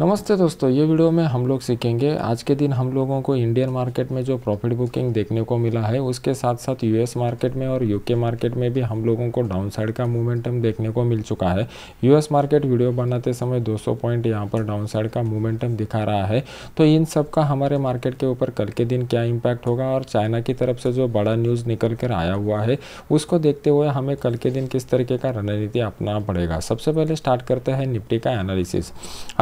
नमस्ते दोस्तों ये वीडियो में हम लोग सीखेंगे आज के दिन हम लोगों को इंडियन मार्केट में जो प्रॉफिट बुकिंग देखने को मिला है उसके साथ साथ यूएस मार्केट में और यूके मार्केट में भी हम लोगों को डाउनसाइड का मोमेंटम देखने को मिल चुका है यूएस मार्केट वीडियो बनाते समय 200 पॉइंट यहाँ पर डाउनसाइड का मोमेंटम दिखा रहा है तो इन सब का हमारे मार्केट के ऊपर कल के दिन क्या इम्पैक्ट होगा और चाइना की तरफ से जो बड़ा न्यूज़ निकल कर आया हुआ है उसको देखते हुए हमें कल के दिन किस तरीके का रणनीति अपनाना पड़ेगा सबसे पहले स्टार्ट करते हैं निपटी का एनालिसिस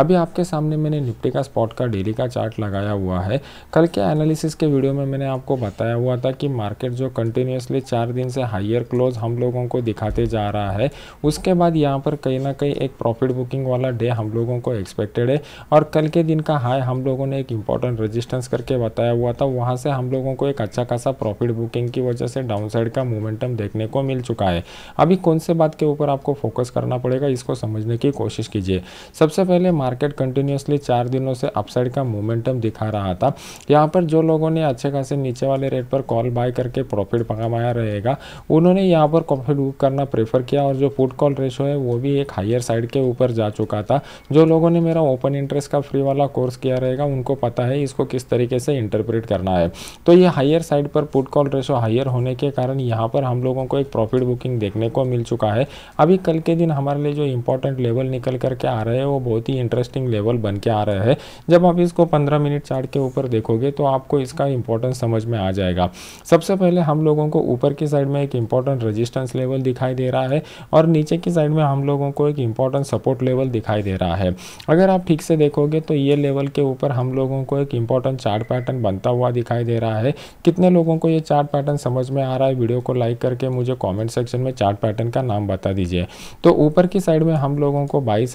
अभी आपके सामने मैंने निफ्टी का स्पॉट का डेली का चार्ट लगाया हुआ है कल के एनालिसिस के वीडियो में मैंने आपको बताया हुआ था कि मार्केट जो कंटिन्यूसली चार दिन से हाइयर क्लोज हम लोगों को दिखाते जा रहा है उसके बाद यहाँ पर कहीं ना कहीं एक प्रॉफिट बुकिंग वाला डे हम लोगों को एक्सपेक्टेड है और कल के दिन का हाई हम लोगों ने एक इंपॉर्टेंट रजिस्टेंस करके बताया हुआ था वहाँ से हम लोगों को एक अच्छा खासा प्रॉफिट बुकिंग की वजह से डाउन का मोमेंटम देखने को मिल चुका है अभी कौन से बात के ऊपर आपको फोकस करना पड़ेगा इसको समझने की कोशिश कीजिए सबसे पहले मार्केट कंटिन्यू कंटिन्यूसली चार दिनों से अपसाइड का मोमेंटम दिखा रहा था यहाँ पर जो लोगों ने अच्छे खासे नीचे वाले रेट पर कॉल बाय करके प्रॉफिट कमाया रहेगा उन्होंने यहाँ पर प्रॉफिट बुक करना प्रेफर किया और जो पुट कॉल रेशो है वो भी एक हायर साइड के ऊपर जा चुका था जो लोगों ने मेरा ओपन इंटरेस्ट का फ्री वाला कोर्स किया रहेगा उनको पता है इसको किस तरीके से इंटरप्रेट करना है तो ये हायर साइड पर पुट कॉल रेशो हायर होने के कारण यहाँ पर हम लोगों को एक प्रॉफिट बुकिंग देखने को मिल चुका है अभी कल के दिन हमारे लिए जो इंपॉर्टेंट लेवल निकल करके आ रहे हैं वो बहुत ही इंटरेस्टिंग लेवल लेवल बन के आ रहा है जब आप इसको 15 मिनट चार्ट के ऊपर देखोगे तो आपको इसका इंपॉर्टेंस समझ में आ जाएगा सबसे पहले हम लोगों को ऊपर की साइड में एक इंपॉर्टेंट रजिस्टेंस लेवल दिखाई दे रहा है और नीचे की साइड में हम लोगों को एक इंपॉर्टेंट सपोर्ट लेवल दिखाई दे रहा है अगर आप ठीक से देखोगे तो ये लेवल के ऊपर हम लोगों को एक इंपॉर्टेंट चार्ट पैटर्न बनता हुआ दिखाई दे रहा है कितने लोगों को ये चार्ट पैटर्न समझ में आ रहा है वीडियो को लाइक करके मुझे कमेंट सेक्शन में चार्ट पैटर्न का नाम बता दीजिए तो ऊपर की साइड में हम लोगों को बाईस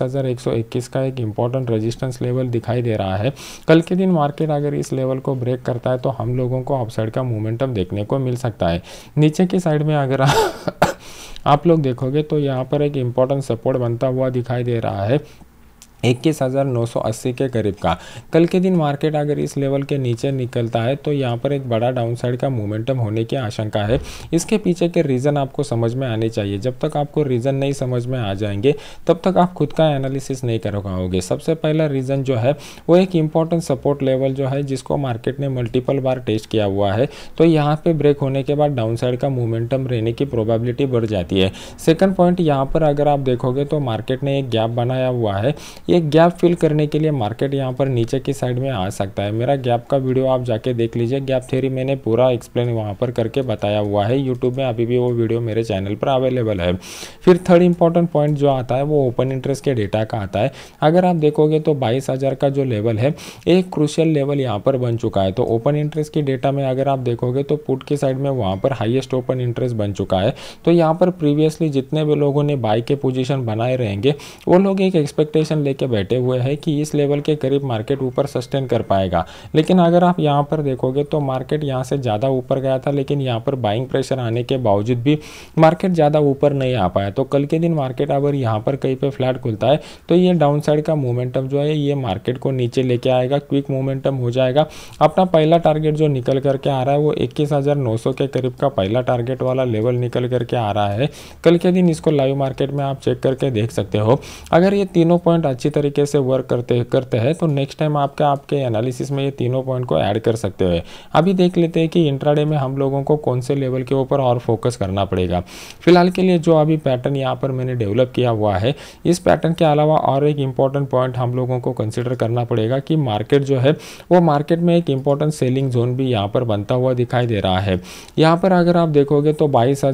का एक इंपॉर्टेंट रजिस्टेंस लेवल दिखाई दे रहा है कल के दिन मार्केट अगर इस लेवल को ब्रेक करता है तो हम लोगों को अपसाइड का मोमेंटम देखने को मिल सकता है नीचे की साइड में अगर आप लोग देखोगे तो यहाँ पर एक इम्पोर्टेंट सपोर्ट बनता हुआ दिखाई दे रहा है इक्कीस हज़ार नौ सौ अस्सी के करीब का कल के दिन मार्केट अगर इस लेवल के नीचे निकलता है तो यहाँ पर एक बड़ा डाउनसाइड का मोमेंटम होने की आशंका है इसके पीछे के रीज़न आपको समझ में आने चाहिए जब तक आपको रीज़न नहीं समझ में आ जाएंगे तब तक आप खुद का एनालिसिस नहीं कर पाओगे सबसे पहला रीज़न जो है वो एक इम्पॉर्टेंट सपोर्ट लेवल जो है जिसको मार्केट ने मल्टीपल बार टेस्ट किया हुआ है तो यहाँ पर ब्रेक होने के बाद डाउन का मोमेंटम रहने की प्रोबेबिलिटी बढ़ जाती है सेकेंड पॉइंट यहाँ पर अगर आप देखोगे तो मार्केट ने एक गैप बनाया हुआ है ये गैप फिल करने के लिए मार्केट यहाँ पर नीचे की साइड में आ सकता है मेरा गैप का वीडियो आप जाके देख लीजिए गैप थेरी मैंने पूरा एक्सप्लेन वहाँ पर करके बताया हुआ है यूट्यूब में अभी भी वो वीडियो मेरे चैनल पर अवेलेबल है फिर थर्ड इंपॉर्टेंट पॉइंट जो आता है वो ओपन इंटरेस्ट के डेटा का आता है अगर आप देखोगे तो बाईस का जो लेवल है एक क्रूशियल लेवल यहाँ पर बन चुका है तो ओपन इंटरेस्ट के डेटा में अगर आप देखोगे तो पुट के साइड में वहाँ पर हाइएस्ट ओपन इंटरेस्ट बन चुका है तो यहाँ पर प्रीवियसली जितने भी लोगों ने बाई के पोजिशन बनाए रहेंगे वो लोग एक एक्सपेक्टेशन लेके के बैठे हुए हैं कि इस लेवल के करीब मार्केट ऊपर सस्टेन कर पाएगा लेकिन अगर आप यहाँ पर देखोगे तो मार्केट यहाँ से ज़्यादा ऊपर गया था लेकिन यहाँ पर बाइंग प्रेशर आने के बावजूद भी मार्केट ज़्यादा ऊपर नहीं आ पाया तो कल के दिन मार्केट अगर यहाँ पर कहीं पर फ्लैट खुलता है तो ये डाउन साइड का मोमेंटम जो है ये मार्केट को नीचे लेके आएगा क्विक मोमेंटम हो जाएगा अपना पहला टारगेट जो निकल करके आ रहा है वो इक्कीस के करीब का पहला टारगेट वाला लेवल निकल करके आ रहा है कल के दिन इसको लाइव मार्केट में आप चेक करके देख सकते हो अगर ये तीनों पॉइंट अच्छी तरीके से वर्क करते करते हैं तो नेक्स्ट टाइम आपका आपके एनालिसिस में ये तीनों पॉइंट को ऐड कर सकते हो अभी देख लेते हैं कि इंट्राडे में हम लोगों को कौन से लेवल के ऊपर और फोकस करना पड़ेगा फिलहाल के लिए जो अभी पैटर्न यहाँ पर मैंने डेवलप किया हुआ है इस पैटर्न के अलावा और एक इम्पॉर्टेंट पॉइंट हम लोगों को कंसिडर करना पड़ेगा कि मार्केट जो है वो मार्केट में एक इम्पॉर्टेंट सेलिंग जोन भी यहाँ पर बनता हुआ दिखाई दे रहा है यहाँ पर अगर आप देखोगे तो बाईस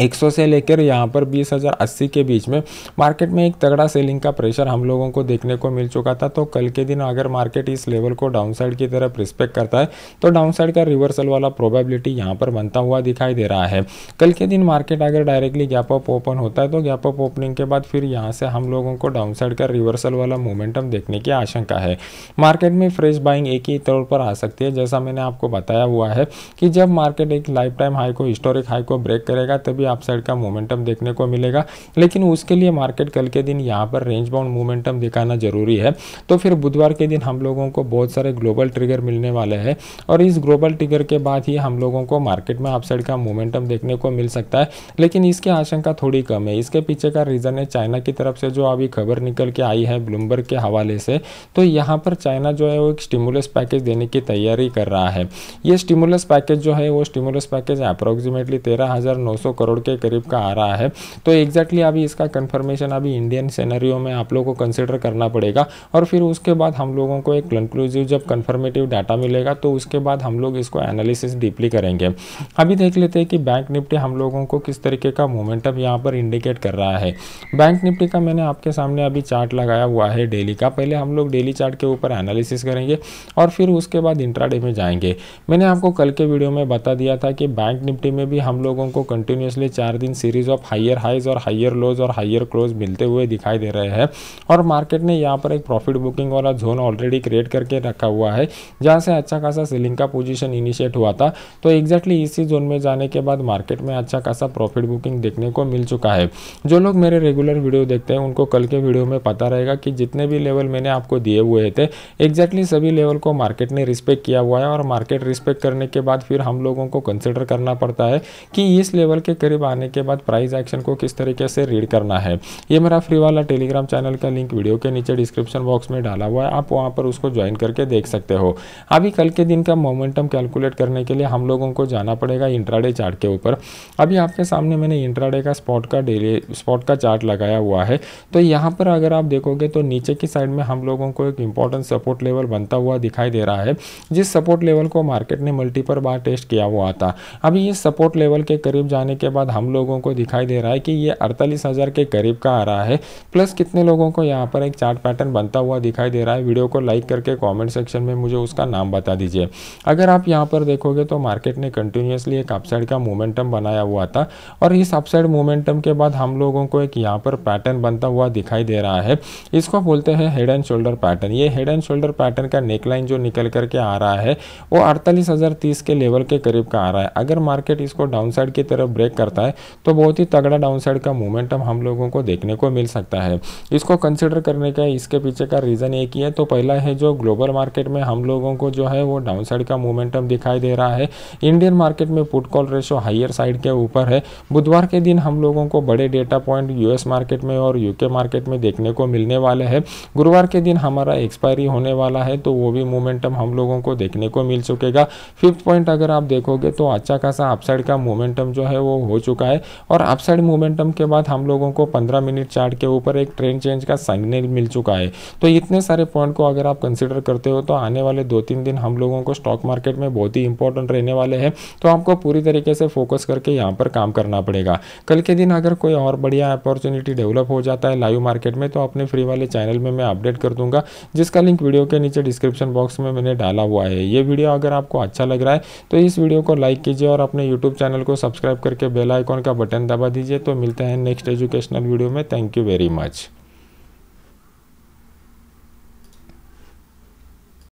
100 से लेकर यहाँ पर 20,080 के बीच में मार्केट में एक तगड़ा सेलिंग का प्रेशर हम लोगों को देखने को मिल चुका था तो कल के दिन अगर मार्केट इस लेवल को डाउनसाइड की तरफ रिस्पेक्ट करता है तो डाउनसाइड का रिवर्सल वाला प्रोबेबिलिटी यहाँ पर बनता हुआ दिखाई दे रहा है कल के दिन मार्केट अगर डायरेक्टली गैप अप ओपन होता है तो गैप अप ओपनिंग के बाद फिर यहाँ से हम लोगों को डाउन का रिवर्सल वाला मोमेंटम देखने की आशंका है मार्केट में फ्रेश बाइंग एक ही तौर पर आ सकती है जैसा मैंने आपको बताया हुआ है कि जब मार्केट एक लाइफ टाइम हाई को हिस्टोरिक हाई को ब्रेक करेगा तभी भी अपसाइड का मोमेंटम देखने को मिलेगा लेकिन उसके लिए मार्केट कल के दिन यहाँ पर रेंज बाउंड मोमेंटम दिखाना जरूरी है तो फिर बुधवार के दिन हम लोगों को बहुत सारे ग्लोबल ट्रिगर मिलने वाले हैं और इस ग्लोबल ट्रिगर के बाद ही हम लोगों को मार्केट में अपसाइड का मोमेंटम देखने को मिल सकता है लेकिन इसकी आशंका थोड़ी कम है इसके पीछे का रीज़न है चाइना की तरफ से जो अभी खबर निकल के आई है ब्लूमबर्ग के हवाले से तो यहाँ पर चाइना जो है वो एक स्टिमुलस पैकेज देने की तैयारी कर रहा है ये स्टिमुलस पैकेज जो है वो स्टिमुलस पैकेज अप्रोक्सीमेटली तेरह करोड़ करोड़ के करीब का आ रहा है तो एग्जैक्टली अभी इसका कन्फर्मेशन अभी इंडियन सेनरियो में आप लोग को कंसिडर करना पड़ेगा और फिर उसके बाद हम लोगों को एक कंक्लूजिव जब कन्फर्मेटिव डाटा मिलेगा तो उसके बाद हम लोग इसको एनालिसिस डीपली करेंगे अभी देख लेते हैं कि बैंक निफ्टी हम लोगों को किस तरीके का मोमेंटम यहाँ पर इंडिकेट कर रहा है बैंक निफ्टी का मैंने आपके सामने अभी चार्ट लगाया हुआ है डेली का पहले हम लोग डेली चार्ट के ऊपर एनालिसिस करेंगे और फिर उसके बाद इंट्राडे में जाएंगे मैंने आपको कल के वीडियो में बता दिया था कि बैंक निफ्टी में भी हम लोगों को कंटिन्यूस पिछले चार दिन सीरीज ऑफ हाइयर हाइज और हाइयर लोज और हाइयर क्लोज मिलते हुए दिखाई दे रहे हैं और मार्केट ने यहाँ पर एक प्रॉफिट बुकिंग वाला जोन ऑलरेडी क्रिएट करके रखा हुआ है जहाँ से अच्छा खासा सेलिंग का पोजिशन इनिशिएट हुआ था तो एग्जैक्टली इसी जोन में जाने के बाद मार्केट में अच्छा खासा प्रॉफिट बुकिंग देखने को मिल चुका है जो लोग मेरे रेगुलर वीडियो देखते हैं उनको कल के वीडियो में पता रहेगा कि जितने भी लेवल मैंने आपको दिए हुए थे एग्जैक्टली सभी लेवल को मार्केट ने रिस्पेक्ट किया हुआ है और मार्केट रिस्पेक्ट करने के बाद फिर हम लोगों को कंसिडर करना पड़ता है कि इस लेवल के करीब आने के बाद प्राइस एक्शन को किस तरीके से रीड करना है ये मेरा फ्री वाला टेलीग्राम चैनल का लिंक वीडियो के नीचे डिस्क्रिप्शन बॉक्स में डाला हुआ है आप वहाँ पर उसको ज्वाइन करके देख सकते हो अभी कल के दिन का मोमेंटम कैलकुलेट करने के लिए हम लोगों को जाना पड़ेगा इंट्राडे चार्ट के ऊपर अभी आपके सामने मैंने इंट्राडे का स्पॉट का डेली स्पॉट का चार्ट लगाया हुआ है तो यहाँ पर अगर आप देखोगे तो नीचे की साइड में हम लोगों को एक इंपॉर्टेंट सपोर्ट लेवल बनता हुआ दिखाई दे रहा है जिस सपोर्ट लेवल को मार्केट ने मल्टीपल बार टेस्ट किया हुआ था अभी ये सपोर्ट लेवल के करीब जाने के बाद हम लोगों को दिखाई दे रहा है कि ये अड़तालीस हज़ार के करीब का आ रहा है प्लस कितने लोगों को यहाँ पर एक चार्ट पैटर्न बनता हुआ दिखाई दे रहा है वीडियो को लाइक करके कॉमेंट सेक्शन में मुझे उसका नाम बता दीजिए अगर आप यहाँ पर देखोगे तो मार्केट ने कंटिन्यूसली एक अपसाइड का मोमेंटम बनाया हुआ था और इस अपसाइड मोमेंटम के बाद हम लोगों को एक यहाँ पर पैटर्न बनता हुआ दिखाई दे रहा है इसको बोलते हैं हेड एंड शोल्डर पैटर्न ये हेड एंड शोल्डर पैटर्न का नेकलाइन जो निकल करके आ रहा है वो अड़तालीस के लेवल के करीब का आ रहा है अगर मार्केट इसको डाउनसाइड की तरफ ब्रेक कर करता है तो बहुत ही तगड़ा डाउनसाइड का मोमेंटम हम लोगों को देखने को मिल सकता है इसको कंसिडर करने का इसके पीछे का रीज़न एक ही है तो पहला है जो ग्लोबल मार्केट में हम लोगों को जो है वो डाउनसाइड का मोमेंटम दिखाई दे रहा है इंडियन मार्केट में put call ratio higher side के ऊपर है बुधवार के दिन हम लोगों को बड़े डेटा पॉइंट यूएस मार्केट में और यूके मार्केट में देखने को मिलने वाले हैं गुरुवार के दिन हमारा एक्सपायरी होने वाला है तो वो भी मोमेंटम हम लोगों को देखने को मिल चुकेगा फिफ्थ पॉइंट अगर आप देखोगे तो अच्छा खासा अपसाइड का मोमेंटम जो है वो हो चुका है और अपसाइड मोमेंटम के बाद हम लोगों को पंद्रह मिनट चार्ट के ऊपर एक ट्रेंड चेंज का साइनल मिल चुका है तो इतने सारे पॉइंट को अगर आप कंसिडर करते हो तो आने वाले दो तीन दिन हम लोगों को स्टॉक मार्केट में बहुत ही इंपॉर्टेंट रहने वाले हैं तो आपको पूरी तरीके से फोकस करके यहाँ पर काम करना पड़ेगा कल के दिन अगर कोई और बढ़िया अपॉर्चुनिटी डेवलप हो जाता है लाइव मार्केट में तो अपने फ्री वाले चैनल में मैं अपडेट कर दूंगा जिसका लिंक वीडियो के नीचे डिस्क्रिप्शन बॉक्स में मैंने डाला हुआ है ये वीडियो अगर आपको अच्छा लग रहा है तो इस वीडियो को लाइक कीजिए और अपने यूट्यूब चैनल को सब्सक्राइब करके बेल बेल आइकॉन का बटन दबा दीजिए तो मिलते हैं नेक्स्ट एजुकेशनल वीडियो में थैंक यू वेरी मच